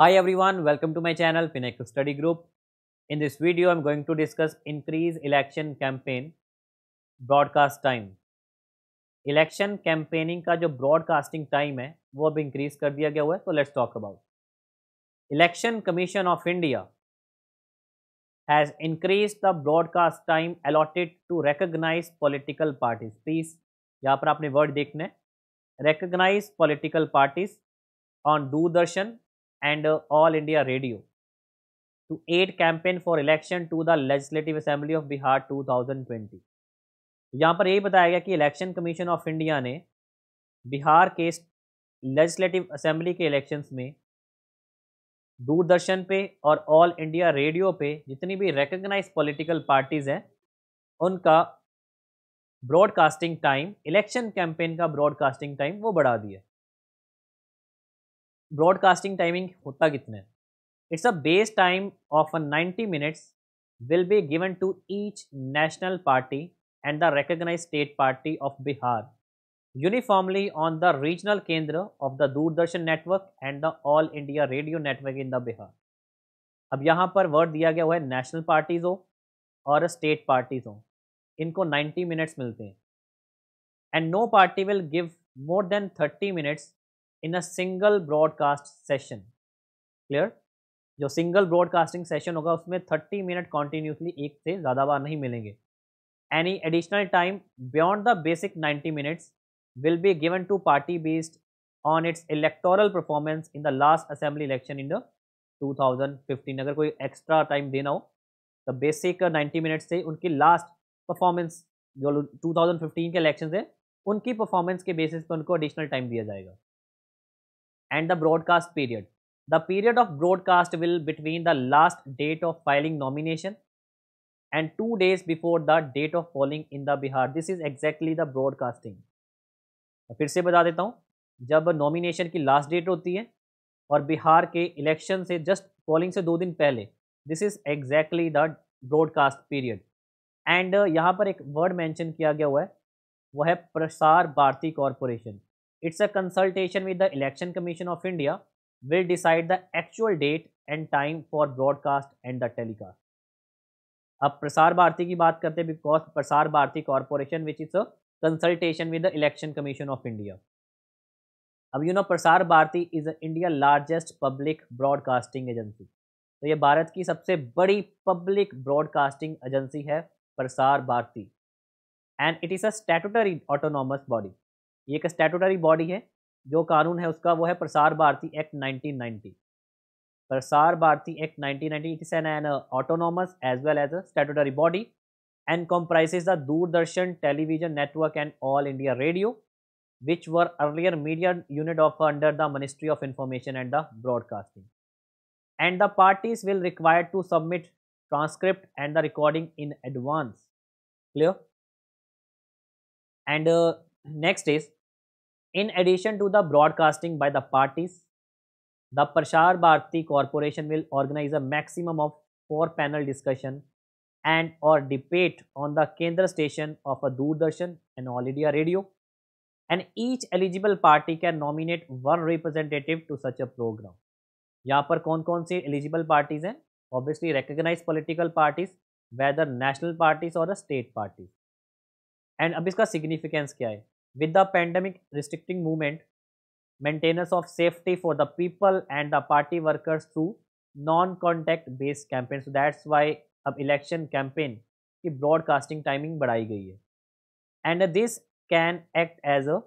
Hi everyone, welcome to my channel Pinnacle Study Group. In this video, I'm going to discuss increase election campaign broadcast time. Election campaigning का जो broadcasting time है वो अब increase कर दिया गया हुआ है तो let's talk about election commission of India has increase the broadcast time allotted to recognise political parties please यहाँ पर आपने वर्ड देखने है recognise political parties on Doordarshan and uh, All India Radio to aid campaign for election to the Legislative Assembly of Bihar 2020. यहाँ पर यही बताया गया कि इलेक्शन कमीशन ऑफ इंडिया ने बिहार के लेजिस्लेटिव असेंबली के इलेक्शंस में दूरदर्शन पे और ऑल इंडिया रेडियो पे जितनी भी रिकग्नाइज पॉलिटिकल पार्टीज़ हैं उनका ब्रॉडकास्टिंग टाइम इलेक्शन कैंपेन का ब्रॉडकास्टिंग टाइम वो बढ़ा दिया ब्रॉडकास्टिंग टाइमिंग होता कितना है it's a base time of ninety minutes will be given to each national party and the recognise state party of Bihar uniformly on the regional kendra of the Doordarshan network and the All India Radio network in the Bihar अब यहाँ पर word दिया गया हुआ है national parties हो और state parties हो इनको नाइन्टी मिनट्स मिलते हैं and no party will give more than thirty minutes in a single broadcast session clear जो सिंगल ब्रॉडकास्टिंग सेशन होगा उसमें 30 मिनट कॉन्टीन्यूसली एक से ज़्यादा बार नहीं मिलेंगे any additional time beyond the basic 90 minutes given to party based on its electoral performance in the last assembly election in the two thousand 2015 अगर कोई एक्स्ट्रा टाइम देना हो तो बेसिक 90 मिनट्स से उनकी लास्ट परफॉर्मेंस जो 2015 के इलेक्शन है उनकी परफॉर्मेंस के बेसिस पर उनको एडिशनल टाइम दिया जाएगा and the broadcast period. The period of broadcast will between the last date of filing nomination and 2 days before the date of polling in the Bihar. This is exactly the broadcasting. फिर से बता देता हूँ जब nomination की last date होती है और बिहार के इलेक्शन से जस्ट पोलिंग से दो दिन पहले this is exactly the broadcast period and यहाँ पर एक वर्ड मेंशन किया गया हुआ है वह है Prasar Bharati corporation it's a consultation with the election commission of India will decide the actual date and time for broadcast and the telecast अब प्रसार भारती की बात करते हैं because Prasar Bharati corporation which is a consultation with the election commission of India अब you know Prasar Bharati is India largest public broadcasting agency तो ये भारत की सबसे बड़ी पब्लिक ब्रॉडकास्टिंग एजेंसी है Prasar Bharati and it is a statutory autonomous body ये एक स्टेटूटरी बॉडी है जो कानून है उसका वो है Prasar Bharati act 1990 Prasar Bharati act 1990 ninety it is an an autonomous as well as a statutory body and comprises the Doordarshan television network and All India Radio which were earlier media unit of under the ministry of information and the broadcasting and the parties will require to submit transcript and the recording in advance clear and next is in addition to the broadcasting by the parties the Prasar Bharati corporation will organise a maximum of four panel discussion and और debate on the kendra station of a Doordarshan and All India Radio and each eligible party can nominate one representative to such a programme यहाँ पर कौन कौन सी eligible parties हैं obviously recognise political parties whether national parties और a state parties and अब इसका significance क्या है with the pandemic restricting movement, maintenance of safety for the people and the party workers through non-contact based campaign. So that's why अब election campaign की broadcasting timing बढ़ाई गई है and this can act as a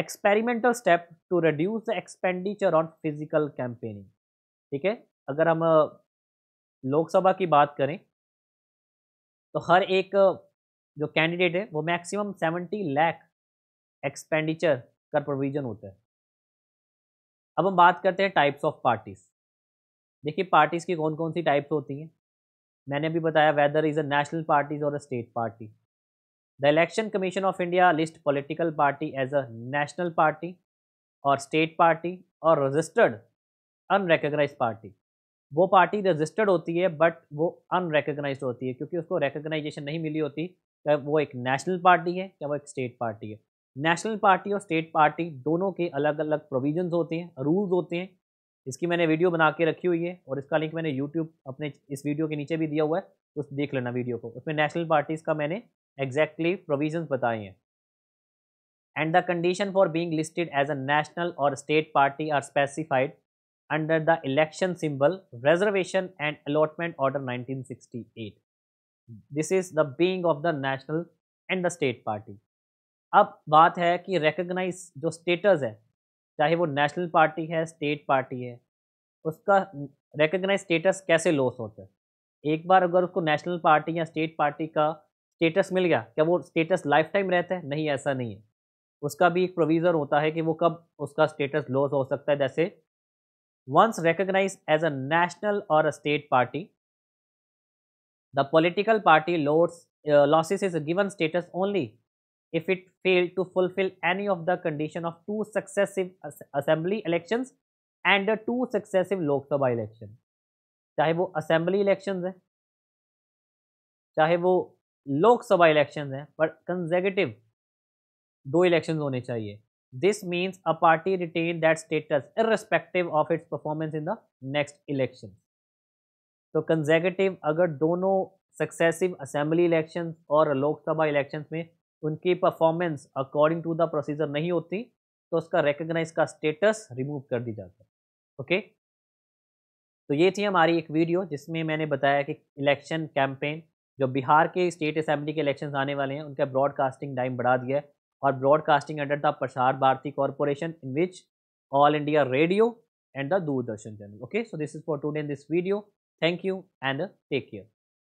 experimental step to reduce the expenditure on physical campaigning ठीक है अगर हम लोकसभा की बात करें तो हर एक जो कैंडिडेट है वो मैक्सिमम सेवेंटी लैख एक्सपेंडिचर का प्रोविजन होता है अब हम बात करते हैं टाइप्स ऑफ पार्टीज देखिए पार्टीज़ की कौन कौन सी टाइप्स होती हैं मैंने अभी बताया whether is a national parties और a state party the election commission of India list political party as a national party और स्टेट पार्टी और रजिस्टर्ड अनरेकग्नाइज पार्टी वो पार्टी रजिस्टर्ड होती है बट वो अनरेकग्नाइज होती है क्योंकि उसको रिकग्नाइजेशन नहीं मिली होती क्या वो एक नेशनल पार्टी है क्या वो एक स्टेट पार्टी है नेशनल पार्टी और स्टेट पार्टी दोनों के अलग अलग प्रोविजन होते हैं रूल्स होते हैं इसकी मैंने वीडियो बना के रखी हुई है और इसका लिंक मैंने यूट्यूब अपने इस वीडियो के नीचे भी दिया हुआ है तो उस देख लेना वीडियो को उसमें नेशनल पार्टीज़ का मैंने एग्जैक्टली प्रोविजन बताए हैं and the condition for being listed as a national और state party are specified under the election symbol reservation and allotment order nineteen sixty eight this is the being of the national and the state party अब बात है कि recognise जो status है चाहे वो national party है स्टेट पार्टी है उसका रेकग्नाइज स्टेटस कैसे लॉस होता है एक बार अगर उसको नेशनल पार्टी या स्टेट पार्टी का स्टेटस मिल गया क्या वो स्टेटस लाइफ टाइम रहता है नहीं ऐसा नहीं है उसका भी एक प्रोविज़न होता है कि वो कब उसका स्टेटस लॉस हो सकता है जैसे once recognise as a national और a state party the political party loss losses is its given status if it fail to fulfil any of the condition of two successive assembly elections and the two successive Lok Sabha चाहे वो assembly election है चाहे वो Lok Sabha election हैं पर कंजेगेटिव दो election होने चाहिए this means a party retain that status irrespective of its performance in the next election तो कंजेगेटिव अगर दोनों सक्सेसिव असेंबली इलेक्शन और लोकसभा इलेक्शन में उनकी performance according to the procedure नहीं होती तो उसका रिकग्नाइज का स्टेटस रिमूव कर दी जाता है ओके तो ये थी हमारी एक वीडियो जिसमें मैंने बताया कि इलेक्शन कैंपेन जो बिहार के स्टेट असेंबली के इलेक्शन आने वाले हैं उनका ब्रॉडकास्टिंग टाइम बढ़ा दिया है और broadcasting under the Prasar Bharati corporation in which All India Radio and the Doordarshan channel okay so this is for today in this video thank you and take care